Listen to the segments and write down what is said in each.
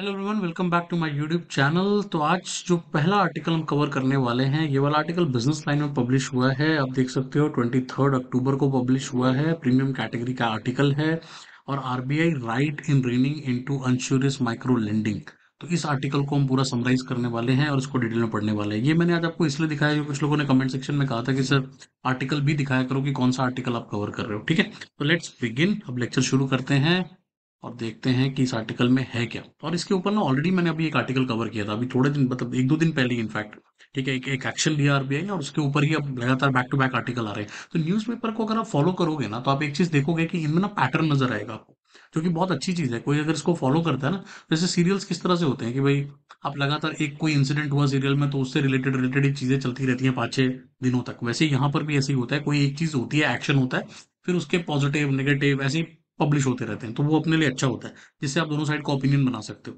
hello everyone welcome back to my YouTube channel तो आज जो पहला आर्टिकल हम कवर करने वाले हैं ये वाला आर्टिकल बिजनेस लाइन में पब्लिश हुआ है आप देख सकते हो ट्वेंटी थर्ड अक्टूबर को पब्लिश हुआ है प्रीमियम कैटेगरी का आर्टिकल है और RBI right in reining into usurious micro lending तो इस आर्टिकल को हम पूरा समराइज करने वाले हैं और इसको डिटेल में पढ़ने वाले हैं ये मैंने आज आपको इसलिए दिखाया कुछ लोगों ने कमेंट सेक्शन में कहा था कि सर आर्टिकल भी दिखाया करो कि कौन सा आर्टिकल आप कवर कर रहे हो ठीक है तो लेट्स बिगिन अब लेक्चर शुरू करते हैं और देखते हैं कि इस आर्टिकल में है क्या और इसके ऊपर ना ऑलरेडी मैंने अभी एक आर्टिकल कवर किया था अभी थोड़े दिन मतलब एक दो दिन पहले इनफैक्ट ठीक है एक एक एक्शन लिया आरबीआई ने और उसके ऊपर ही अब लगातार बैक टू बैक आर्टिकल आ रहे हैं तो न्यूज़पेपर को अगर आप फॉलो करोगे ना तो आप एक चीज़ देखोगे कि इनमें ना पैटर्न नजर आएगा आपको जो कि बहुत अच्छी चीज़ है कोई अगर इसको फॉलो करता है ना जैसे तो सीरियल्स किस तरह से होते हैं कि भाई आप लगातार एक कोई इंसिडेंट हुआ सीरियल में तो उससे रिलेटेड रिलेटेड चीज़ें चलती रहती हैं पाँच छह दिनों तक वैसे यहाँ पर भी ऐसे ही होता है कोई एक चीज़ होती है एक्शन होता है फिर उसके पॉजिटिव नेगेटिव ऐसे पब्लिश होते रहते हैं तो वो अपने लिए अच्छा होता है जिससे आप दोनों साइड का ओपिनियन बना सकते हो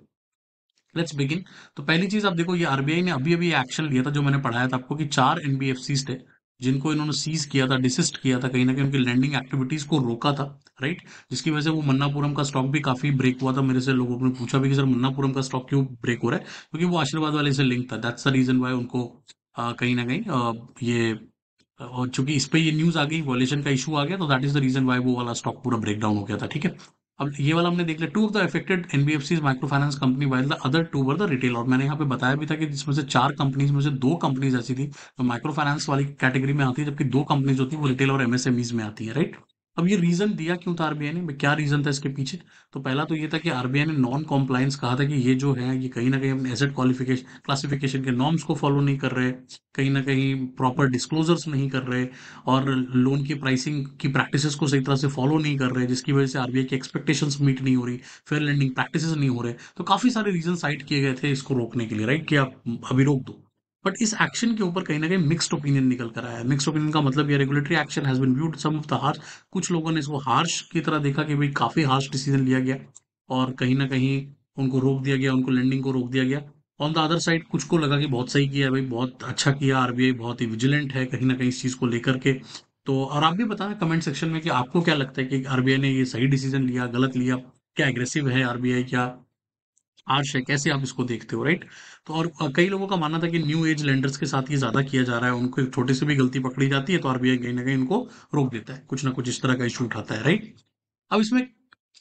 लेट्स बिगिन तो पहली चीज आप देखो ये आरबीआई ने अभी अभी एक्शन लिया था जो मैंने पढ़ाया था आपको कि चार एनबीएफसी थे जिनको इन्होंने सीज किया था डिसिस्ट किया था कहीं ना कहीं उनकी लैंडिंग एक्टिविटीज को रोका था राइट जिसकी वजह से वो मन्नापुरम का स्टॉक भी काफी ब्रेक हुआ था मेरे से लोगों ने पूछा भी कि सर मन्नापुरम का स्टॉक क्यों ब्रेक हो रहा है क्योंकि वो आशीर्वाद वाले से लिंक था दैट्स द रीजन वाई उनको कहीं ना कहीं ये और चूंकि इस पर ये न्यूज़ आ गई वॉलेशन का इशू आ गया तो that is the reason why वो वाला स्टॉक पूरा ब्रेक डाउन हो गया था ठीक है अब ये वाला हमने देख लिया two of the affected NBFC micro finance company while the other two were the retail और मैंने यहाँ पे बताया भी था कि जिसमें से चार कंपनीज में से दो कंपनीज ऐसी थी तो माइक्रो फाइनेंस वाली कैटेगरी में आती है जबकि दो कंपनीज होती है वो रिटेल और एमएसएमईज में आती है राइट अब ये रीजन दिया क्यों था आरबीआई ने क्या रीजन था इसके पीछे तो पहला तो ये था कि आरबीआई ने नॉन कॉम्प्लायंस कहा था कि ये जो है ये कहीं ना कहीं अपने एसेट क्वालिफिकेशन क्लासिफिकेशन के नॉर्म्स को फॉलो नहीं कर रहे कहीं ना कहीं प्रॉपर डिस्क्लोजर्स नहीं कर रहे और लोन की प्राइसिंग की प्रैक्टिस को सही तरह से फॉलो नहीं कर रहे जिसकी वजह से आरबीआई की एक्सपेक्टेशन मीट नहीं हो रही फेयर लैंडिंग प्रैक्टिस नहीं हो रहे तो काफी सारे रीजन साइड किए गए थे इसको रोकने के लिए राइट कि आप अभी रोक दो बट इस एक्शन के ऊपर कहीं ना कहीं मिक्स्ड ओपिनियन निकल कर आया है मिक्स्ड ओपिनियन का मतलब ये regulatory action has been viewed some of the harsh कुछ लोगों ने इसको हार्श की तरह देखा कि भाई काफ़ी हार्श डिसीजन लिया गया और कहीं ना कहीं उनको रोक दिया गया उनको लैंडिंग को रोक दिया गया ऑन द अदर साइड कुछ को लगा कि बहुत सही किया भाई बहुत अच्छा किया आरबीआई बहुत ही विजिलेंट है कहीं ना कहीं इस चीज़ को लेकर के तो और आप भी बताना कमेंट सेक्शन में कि आपको क्या लगता है कि आरबीआई ने ये सही डिसीजन लिया गलत लिया क्या एग्रेसिव है आरबीआई क्या आर्श है कैसे आप इसको देखते हो राइट तो और कई लोगों का मानना था कि न्यू एज लेंडर्स के साथ ये ज्यादा किया जा रहा है उनको एक छोटी सी भी गलती पकड़ी जाती है तो आरबीआई कहीं ना कहीं उनको रोक देता है कुछ ना कुछ इस तरह का इशू उठाता है राइट अब इसमें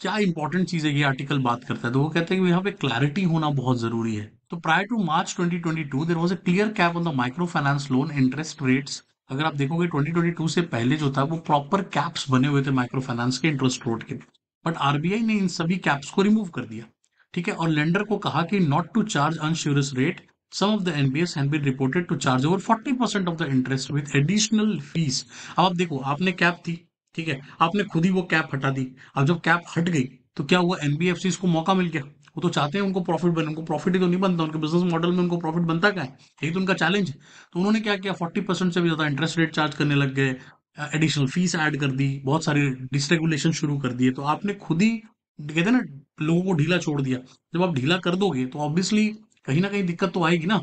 क्या इंपॉर्टेंट चीज है ये आर्टिकल बात करता है तो वो कहते हैं कि यहाँ पे क्लैरिटी होना बहुत जरूरी है तो prior to March 2022 there was a clear cap on the micro finance loan interest rates अगर आप देखोगे 2022 से पहले जो था वो प्रॉपर कैप्स बने हुए थे माइक्रो फाइनेंस के इंटरेस्ट रोट के बट आरबीआई ने इन सभी कैप्स को रिमूव कर दिया ठीक है और लेंडर को कहा कि not to charge usurious rate some of the NBS have been reported to charge over 40 percent of the interest with additional fees अब आप देखो आपने कैप थी ठीक है आपने खुद ही वो कैप हटा दी अब जब कैप हट गई तो क्या हुआ एनबीएफसी को मौका मिल गया वो तो चाहते हैं उनको प्रॉफिट बने उनको प्रॉफिट ही तो नहीं बनता उनके बिजनेस मॉडल में उनको प्रॉफिट बनता क्या है यही तो उनका चैलेंज है तो उन्होंने क्या किया फोर्टी परसेंट से भी ज़्यादा इंटरेस्ट रेट चार्ज करने लग गए एडिशनल फीस ऐड कर दी बहुत सारी डिसरेगुलेशन शुरू कर दिए तो आपने खुद ही कहते हैं ना लोगों को ढीला छोड़ दिया जब आप ढीला कर दोगे तो ऑब्वियसली कहीं ना कहीं दिक्कत तो आएगी ना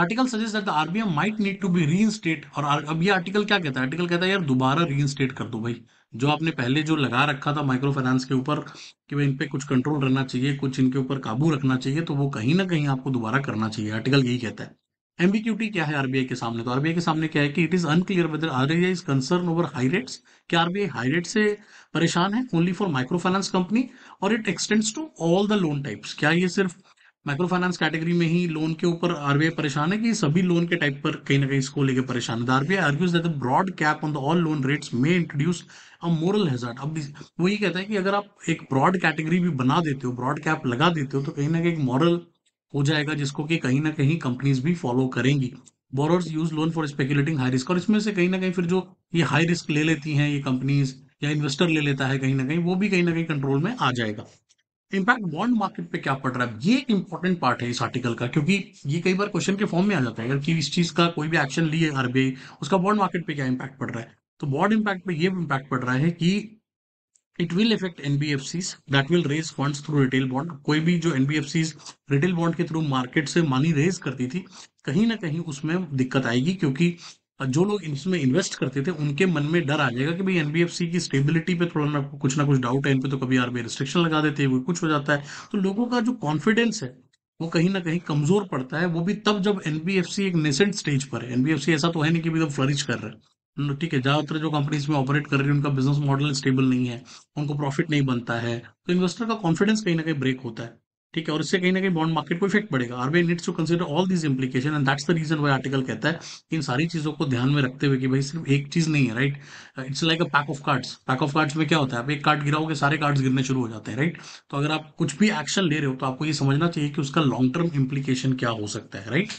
article suggest that the RBM might need to be reinstated और अब ये आर्टिकल क्या कहता है आर्टिकल कहता है यार दोबारा रीइंस्टेट कर दो भाई जो आपने पहले जो लगा रखा था माइक्रो फाइनेंस के ऊपर कि भाई इन पे कुछ कंट्रोल रहना चाहिए कुछ इनके ऊपर काबू रखना चाहिए तो वो कहीं ना कहीं आपको दोबारा करना चाहिए आर्टिकल यही कहता है एम्बिक्यूटी क्या है आरबीआई के सामने तो आरबीआई के सामने क्या है कि it is unclear whether RBI is concern over high rates क्या आरबीआई हाई रेट से परेशान है only for micro finance company और it extends to all the loan types क्या ये सिर्फ माइक्रो फाइनेंस कैटेगरी में ही लोन के ऊपर आरबीआई परेशान है कि सभी लोन के टाइप पर कहीं ना कहीं इसको लेकर परेशान है RBI argues that the broad cap on the all loan rates may introduce a moral hazard अब वो ये कहता है कि अगर आप एक ब्रॉड कैटेगरी भी बना देते हो ब्रॉड कैप लगा देते हो तो कहीं ना कहीं एक मॉरल हो जाएगा जिसको कि कहीं ना कहीं कंपनीज भी फॉलो करेंगी borrowers use loan for speculating high risk और इसमें से कहीं ना कहीं फिर जो ये हाई रिस्क ले लेती हैं ये कंपनीज या इन्वेस्टर ले लेता है कहीं ना कहीं वो भी कहीं ना कहीं कंट्रोल में आ जाएगा इम्पैक्ट बॉन्ड मार्केट पे क्या पड़ रहा है ये इंपॉर्टेंट पार्ट है इस आर्टिकल का क्योंकि ये कई बार क्वेश्चन के फॉर्म में आ जाता है अगर कि इस चीज का कोई भी एक्शन लिए आरबीआई उसका बॉन्ड मार्केट पे क्या इम्पैक्ट पड़ रहा है तो बॉन्ड इम्पैक्ट पे ये इम्पैक्ट पड़ रहा है कि it will affect NBFC that will raise funds through retail bond कोई भी जो एनबीएफसी रिटेल बॉन्ड के थ्रू मार्केट से मनी रेज करती थी कहीं ना कहीं उसमें दिक्कत आएगी क्योंकि जो लोग इसमें इन्वेस्ट करते थे उनके मन में डर आ जाएगा कि भाई एनबीएफसी की स्टेबिलिटी पे थोड़ा ना कुछ ना कुछ डाउट है इन पे तो कभी आरबीआई रिस्ट्रिक्शन लगा देते हैं कुछ हो जाता है तो लोगों का जो कॉन्फिडेंस है वो कहीं ना कहीं कमजोर पड़ता है वो भी तब जब एनबीएफसी एक नेसेंट स्टेज पर है एनबीएफसी ऐसा तो है नहीं कि तो फ्लरिश कर रहा है ठीक है ज्यादातर जो कंपनीज में ऑपरेट कर रही है उनका बिजनेस मॉडल स्टेबल नहीं है उनको प्रॉफिट नहीं बनता है तो इन्वेस्टर का कॉन्फिडेंस कहीं ना कहीं ब्रेक होता है ठीक है और इससे कहीं ना कहीं बॉन्ड मार्केट को इफेक्ट पड़ेगा RBI needs to consider all this implication and that's the reason why article कहता है कि इन सारी चीजों को ध्यान में रखते हुए कि भाई सिर्फ एक चीज नहीं है right it's like a pack of cards pack of cards में क्या होता है आप एक कार्ड गिराओगे सारे कार्ड्स गिरने शुरू हो जाते हैं राइट तो अगर आप कुछ भी एक्शन ले रहे हो तो आपको ये समझना चाहिए कि उसका लॉन्ग टर्म इम्प्लीकेशन क्या हो सकता है राइट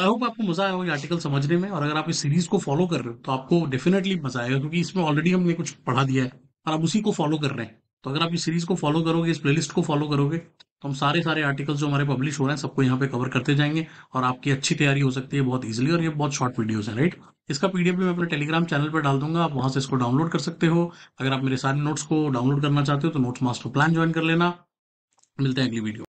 आई होप आपको मजा आया आर्टिकल समझने में और अगर आप इस सीरीज को फॉलो कर रहे हो तो आपको डेफिनेटली मजा आएगा क्योंकि इसमें ऑलरेडी हमने कुछ पढ़ा दिया है और आप उसी को फॉलो कर रहे हैं तो अगर आप इस सीरीज को फॉलो करोगे इस प्लेलिस्ट को फॉलो करोगे तो हम सारे सारे आर्टिकल जो हमारे पब्लिश हो रहे हैं सबको यहाँ पे कवर करते जाएंगे और आपकी अच्छी तैयारी हो सकती है बहुत ईजिली और ये बहुत शॉर्ट वीडियोस है राइट इसका पीडीएफ भी मैं अपने टेलीग्राम चैनल पर डाल दूंगा आप वहां से इसको डाउनलोड कर सकते हो अगर आप मेरे सारे नोट्स को डाउनलोड करना चाहते हो तो नोट्स मास्टर प्लान ज्वाइन कर लेना मिलते हैं अगली वीडियो